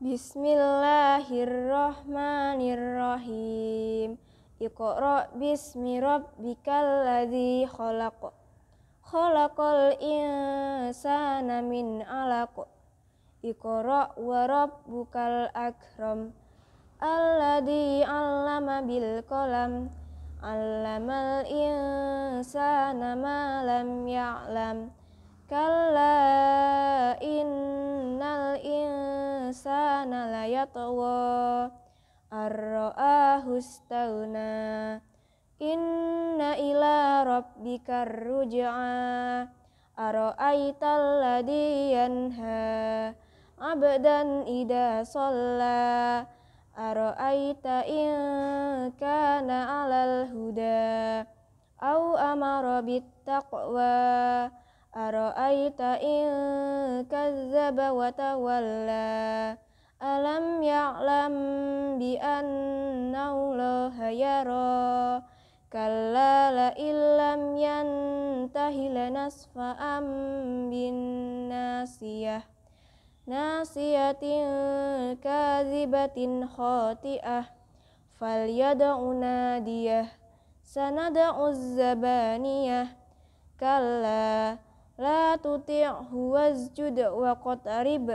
Bismillahirrahmanirrahim. Iqra bismi rabbikal ladzi khalaq. Khalaqal insana min 'alaq. Iqra wa rabbukal akram. Alladzi 'allama bil qalam. 'Allamal insana ma lam ya'lam. Kalla in la yatwa arra'ahu stauna inna ila rabbika ruj'a ara'aital ladhi yanha abdan ida shalla ara'aita in kana 'alal huda au amara bittaqwa ara'aita in kazzaba wa tawalla alam ya'lam bi annallaha yara kalla la illam yantahi lanasfa'am bin nasiyah nasiyatin kazibatin khati'ah falyad'u nadiyah Sanada'u zabaniyah kalla la tuti'hu wazjud wa qatarib